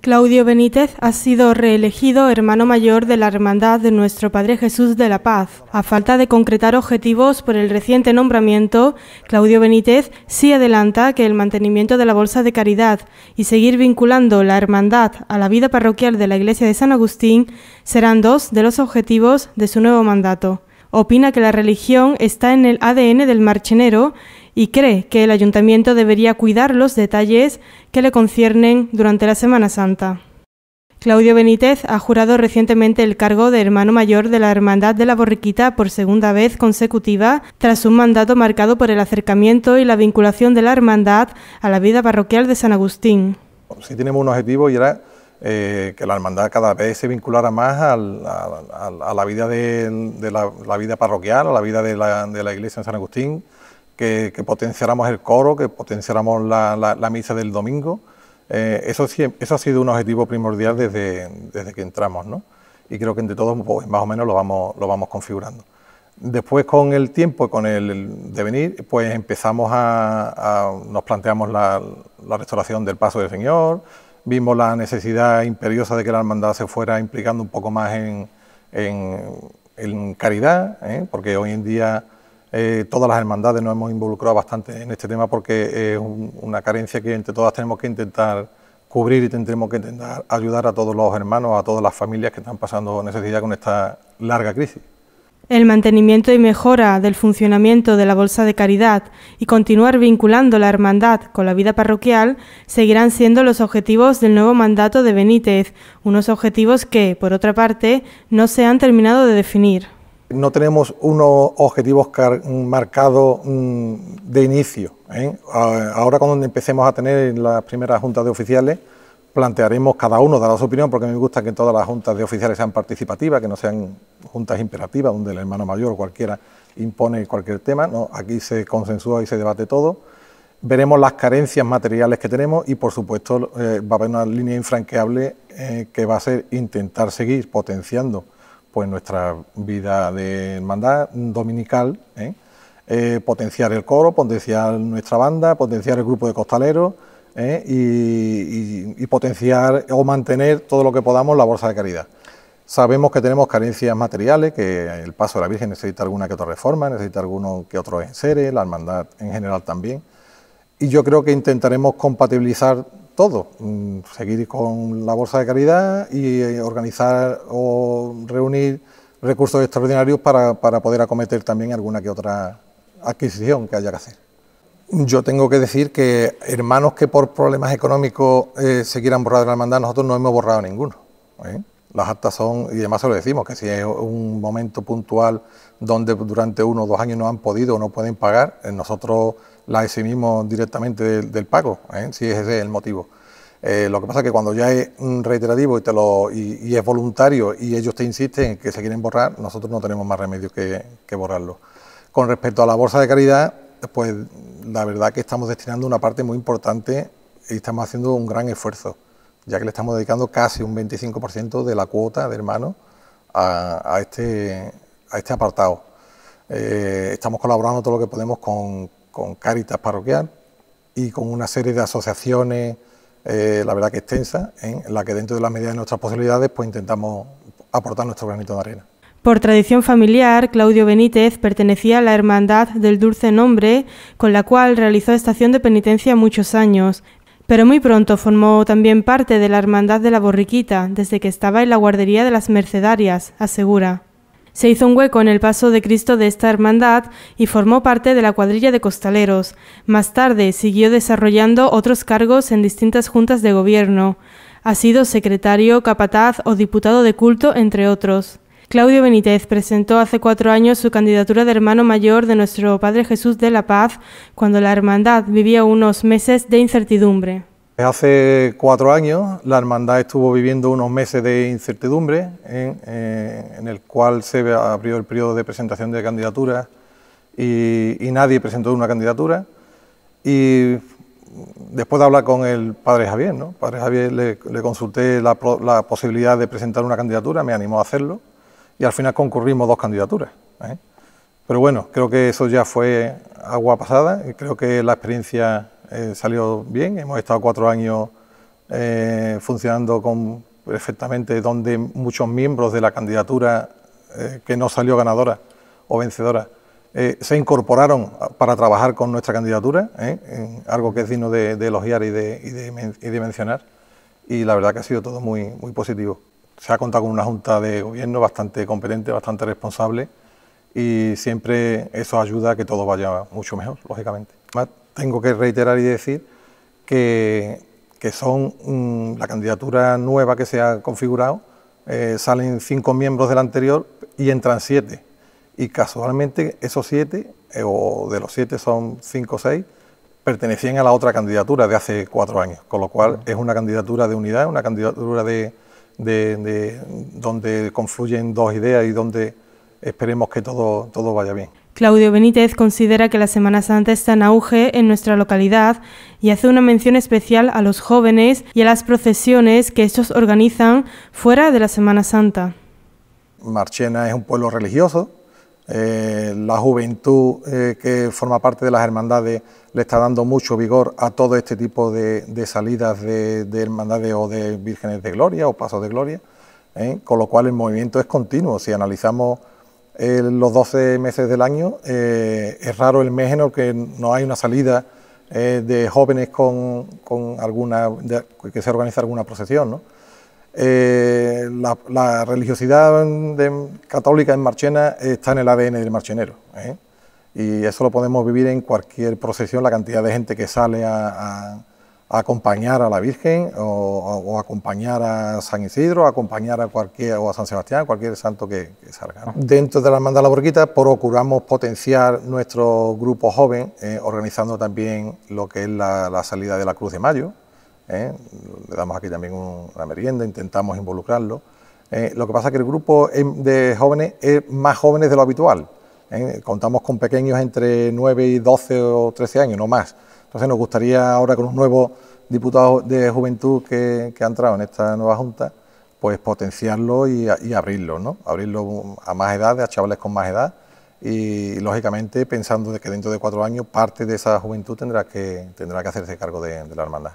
Claudio Benítez ha sido reelegido hermano mayor de la Hermandad de Nuestro Padre Jesús de la Paz. A falta de concretar objetivos por el reciente nombramiento, Claudio Benítez sí adelanta que el mantenimiento de la Bolsa de Caridad y seguir vinculando la Hermandad a la vida parroquial de la Iglesia de San Agustín serán dos de los objetivos de su nuevo mandato. Opina que la religión está en el ADN del marchenero y cree que el ayuntamiento debería cuidar los detalles que le conciernen durante la Semana Santa. Claudio Benítez ha jurado recientemente el cargo de hermano mayor de la Hermandad de la Borriquita por segunda vez consecutiva, tras un mandato marcado por el acercamiento y la vinculación de la Hermandad a la vida parroquial de San Agustín. Pues sí tenemos un objetivo y era eh, que la Hermandad cada vez se vinculara más a, la vida de, la, vida parroquial, a la vida de la, de la Iglesia en San Agustín, que, potenciáramos el coro, que potenciáramos la, misa del domingo. Eh, eso, eso ha sido un objetivo primordial desde, desde que entramos, ¿no? Y creo que entre todos, pues, más o menos, lo vamos, lo vamos configurando. Después, con el tiempo y con el devenir, pues empezamos a, nos planteamos la, restauración del Paso del Señor, vimos la necesidad imperiosa de que la hermandad se fuera implicando un poco más en, en, en caridad, ¿eh? porque hoy en día eh, todas las hermandades nos hemos involucrado bastante en este tema porque es una carencia que entre todas tenemos que intentar cubrir y tendremos que intentar ayudar a todos los hermanos, a todas las familias que están pasando necesidad con esta larga crisis. El mantenimiento y mejora del funcionamiento de la Bolsa de Caridad y continuar vinculando la hermandad con la vida parroquial seguirán siendo los objetivos del nuevo mandato de Benítez, unos objetivos que, por otra parte, no se han terminado de definir no tenemos unos objetivos marcados mm, de inicio. ¿eh? Ahora cuando empecemos a tener las primeras juntas de oficiales, plantearemos cada uno dará su opinión, porque me gusta que todas las juntas de oficiales sean participativas, que no sean juntas imperativas, donde el hermano mayor o cualquiera impone cualquier tema. aquí se consensúa y se debate todo. Veremos las carencias materiales que tenemos y, por supuesto, eh, va a haber una línea infranqueable eh, que va a ser intentar seguir potenciando pues nuestra vida de hermandad dominical, ¿eh? Eh, potenciar el coro, potenciar nuestra banda, potenciar el grupo de costaleros ¿eh? y, potenciar o mantener todo lo que podamos la bolsa de caridad. Sabemos que tenemos carencias materiales, que el paso de la Virgen necesita alguna que otra reforma, necesita alguno que otro seres la hermandad en general también. Y yo creo que intentaremos compatibilizar todo, mm, seguir con la bolsa de caridad y eh, organizar o reunir recursos extraordinarios para, poder acometer también alguna que otra adquisición que haya que hacer. Yo tengo que decir que hermanos que por problemas económicos eh, se quieran borrar de la hermandad, nosotros no hemos borrado ninguno. ¿eh? Las actas son, y además se lo decimos, que si es un momento puntual donde durante uno o dos años no han podido o no pueden pagar, nosotros la eximimos directamente del, pago, ¿eh? si ese es el motivo. Eh, lo que pasa es que cuando ya es reiterativo y, te lo, es voluntario y ellos te insisten en que se quieren borrar, nosotros no tenemos más remedio que, borrarlo. Con respecto a la bolsa de caridad, pues la verdad que estamos destinando una parte muy importante y estamos haciendo un gran esfuerzo, ya que le estamos dedicando casi un 25% de la cuota de hermano a, este, a este apartado. Eh, estamos colaborando todo lo que podemos con, con Caritas Parroquial y con una serie de asociaciones, eh, la verdad que extensa, en la que dentro de las medidas de nuestras posibilidades pues intentamos aportar nuestro granito de arena. Por tradición familiar, Claudio Benítez pertenecía a la Hermandad del Dulce Nombre, con la cual realizó estación de penitencia muchos años, pero muy pronto formó también parte de la Hermandad de la Borriquita, desde que estaba en la guardería de las Mercedarias, asegura. Se hizo un hueco en el paso de Cristo de esta hermandad y formó parte de la cuadrilla de costaleros. Más tarde siguió desarrollando otros cargos en distintas juntas de gobierno. Ha sido secretario, capataz o diputado de culto, entre otros. Claudio Benítez presentó hace cuatro años su candidatura de hermano mayor de nuestro Padre Jesús de la Paz, cuando la hermandad vivía unos meses de incertidumbre. Hace cuatro años la hermandad estuvo viviendo unos meses de incertidumbre en, eh, el cual se abrió el periodo de presentación de candidaturas y, nadie presentó una candidatura. Y después de hablar con el padre Javier, ¿no? padre Javier le, consulté la, posibilidad de presentar una candidatura, me animó a hacerlo y al final concurrimos dos candidaturas. ¿eh? Pero bueno, creo que eso ya fue agua pasada y creo que la experiencia eh, salió bien, hemos estado cuatro años eh, funcionando con, perfectamente, donde muchos miembros de la candidatura eh, que no salió ganadora o vencedora se incorporaron para trabajar con nuestra candidatura, algo que es digno de, elogiar y de, y, de y mencionar, y la verdad que ha sido todo muy, muy positivo. Se ha contado con una junta de gobierno bastante competente, bastante responsable, y siempre eso ayuda a que todo vaya mucho mejor, lógicamente tengo que reiterar y decir que, son mm, la candidatura nueva que se ha configurado, eh, salen cinco miembros del anterior y entran siete. Y casualmente esos siete, eh, o de los siete son cinco o seis, pertenecían a la otra candidatura de hace cuatro años, con lo cual es una candidatura de unidad, una candidatura de donde confluyen dos ideas y donde esperemos que todo, todo vaya bien. Claudio Benítez considera que la Semana Santa está en auge en nuestra localidad y hace una mención especial a los jóvenes y a las procesiones que ellos organizan fuera de la Semana Santa. Marchena es un pueblo religioso, eh, la juventud eh, que forma parte de las hermandades le está dando mucho vigor a todo este tipo de, salidas de, hermandades o de vírgenes de gloria o pasos de gloria, ¿eh? con lo cual el movimiento es continuo. Si analizamos eh, los 12 meses del año. Eh, es raro el mes en el que no hay una salida eh, de jóvenes con, con alguna, que se organiza alguna procesión. ¿no? La, religiosidad de, católica en Marchena está en el ADN del marchenero. Y eso lo podemos vivir en cualquier procesión, la cantidad de gente que sale a, a acompañar a la Virgen o, acompañar a San Isidro, acompañar a cualquier o a San Sebastián, cualquier santo que, salga. Dentro de la Armanda de la Borquita procuramos potenciar nuestro grupo joven, eh, organizando también lo que es la, salida de la Cruz de Mayo. Eh, le damos aquí también una merienda, intentamos involucrarlo. Eh, lo que pasa es que el grupo em, de jóvenes es más jóvenes de lo habitual. Contamos con pequeños entre 9 y 12 o 13 años, no más. Entonces nos gustaría ahora con un nuevo diputado de juventud que, ha entrado en esta nueva junta, pues potenciarlo y, abrirlo, ¿no? Abrirlo a más edad, a chavales con más edad y lógicamente pensando de que dentro de cuatro años parte de esa juventud tendrá que, tendrá que hacerse cargo de la hermandad.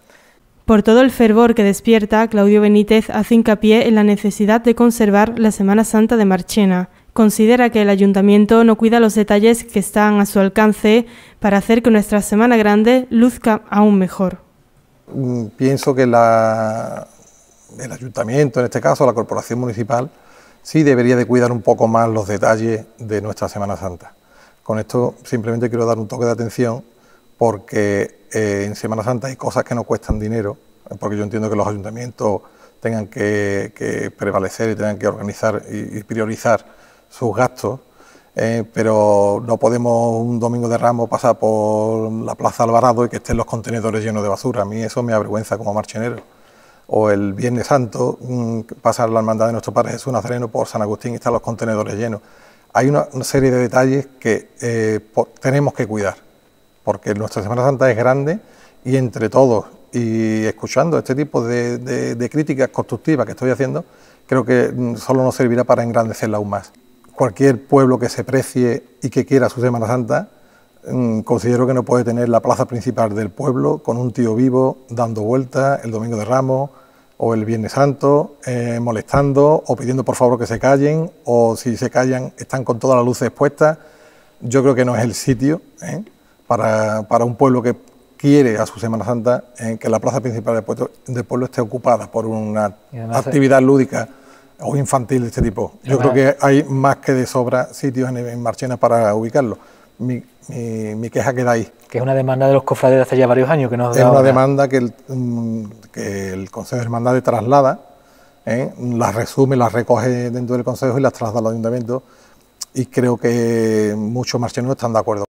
Por todo el fervor que despierta, Claudio Benítez hace hincapié en la necesidad de conservar la Semana Santa de Marchena, considera que el ayuntamiento no cuida los detalles que están a su alcance para hacer que nuestra Semana Grande luzca aún mejor. Mm, pienso que la, el ayuntamiento, en este caso la corporación municipal, sí debería de cuidar un poco más los detalles de nuestra Semana Santa. Con esto simplemente quiero dar un toque de atención porque eh, en Semana Santa hay cosas que no cuestan dinero, porque yo entiendo que los ayuntamientos tengan que, prevalecer y tengan que organizar y priorizar sus gastos, eh, pero no podemos un domingo de ramo... pasar por la Plaza Alvarado y que estén los contenedores llenos de basura. A mí eso me avergüenza como marchenero. O el Viernes Santo mm, pasar la hermandad de nuestro Padre Jesús Nazareno por San Agustín y están los contenedores llenos. Hay una, serie de detalles que eh, tenemos que cuidar, porque nuestra Semana Santa es grande y entre todos y escuchando este tipo de, de críticas constructivas que estoy haciendo, creo que mm, solo nos servirá para engrandecerla aún más cualquier pueblo que se precie y que quiera su Semana Santa, mm, considero que no puede tener la plaza principal del pueblo con un tío vivo dando vueltas el domingo de Ramos o el Viernes Santo, eh, molestando o pidiendo por favor que se callen o si se callan están con todas las luces puestas. Yo creo que no es el sitio ¿eh? para, un pueblo que quiere a su Semana Santa eh, que la plaza principal del pueblo esté ocupada por una actividad lúdica o infantil de este tipo. Yo creo que hay más que de sobra sitios en, Marchena para ubicarlo. Mi, mi, queja queda ahí. Que es una demanda de los cofrades de hace ya varios años que nos Es una, demanda que el, mm, que el Consejo de traslada, ¿eh? las resume, las recoge dentro del Consejo y las traslada al Ayuntamiento. Y creo que muchos marchenos están de acuerdo.